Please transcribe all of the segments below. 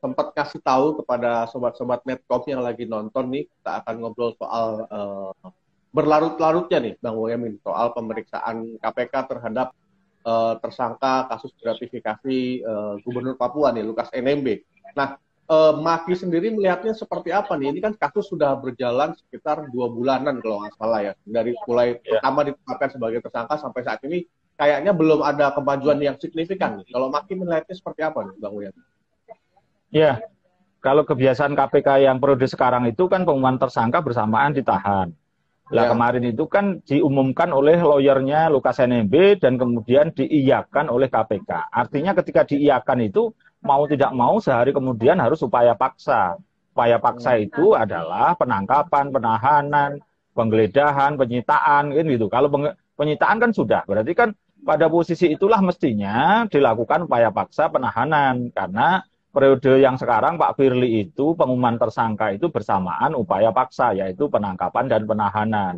sempat kasih tahu kepada sobat-sobat Medcom yang lagi nonton nih, kita akan ngobrol soal uh, berlarut-larutnya nih, Bang woyamin soal pemeriksaan KPK terhadap uh, tersangka kasus gratifikasi uh, Gubernur Papua nih, Lukas NMB. Nah, uh, Maki sendiri melihatnya seperti apa nih? Ini kan kasus sudah berjalan sekitar dua bulanan kalau nggak salah ya, dari mulai yeah. pertama ditetapkan sebagai tersangka sampai saat ini kayaknya belum ada kemajuan yang signifikan Kalau Maki melihatnya seperti apa nih, Bang Boyamin? Ya, kalau kebiasaan KPK yang periode sekarang itu kan pengumuman tersangka bersamaan ditahan. Lah ya. kemarin itu kan diumumkan oleh lawyernya Lukas NMB dan kemudian diiyakan oleh KPK. Artinya ketika diiyakan itu mau tidak mau sehari kemudian harus upaya paksa. Upaya paksa ya. itu adalah penangkapan, penahanan, penggeledahan, penyitaan kan gitu. Kalau penyitaan kan sudah, berarti kan pada posisi itulah mestinya dilakukan upaya paksa penahanan karena periode yang sekarang Pak Firly itu pengumuman tersangka itu bersamaan upaya paksa yaitu penangkapan dan penahanan.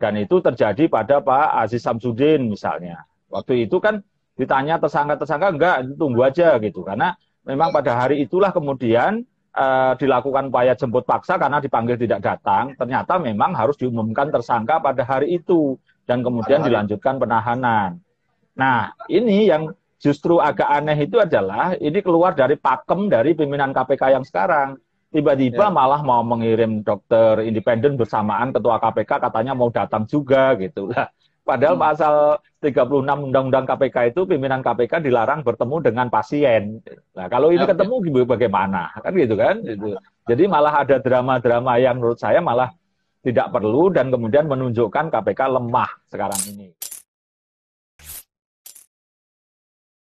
Dan itu terjadi pada Pak Aziz Samsudin misalnya. Waktu itu kan ditanya tersangka-tersangka enggak tunggu aja gitu karena memang pada hari itulah kemudian e, dilakukan upaya jemput paksa karena dipanggil tidak datang. Ternyata memang harus diumumkan tersangka pada hari itu dan kemudian dilanjutkan penahanan. Nah, ini yang justru agak aneh itu adalah ini keluar dari pakem dari pimpinan KPK yang sekarang. Tiba-tiba yeah. malah mau mengirim dokter independen bersamaan ketua KPK katanya mau datang juga gitu lah. Padahal hmm. pasal 36 Undang-Undang KPK itu pimpinan KPK dilarang bertemu dengan pasien. Nah, kalau ini okay. ketemu bagaimana? Kan gitu kan? Gitu. Jadi malah ada drama-drama yang menurut saya malah tidak perlu dan kemudian menunjukkan KPK lemah sekarang ini.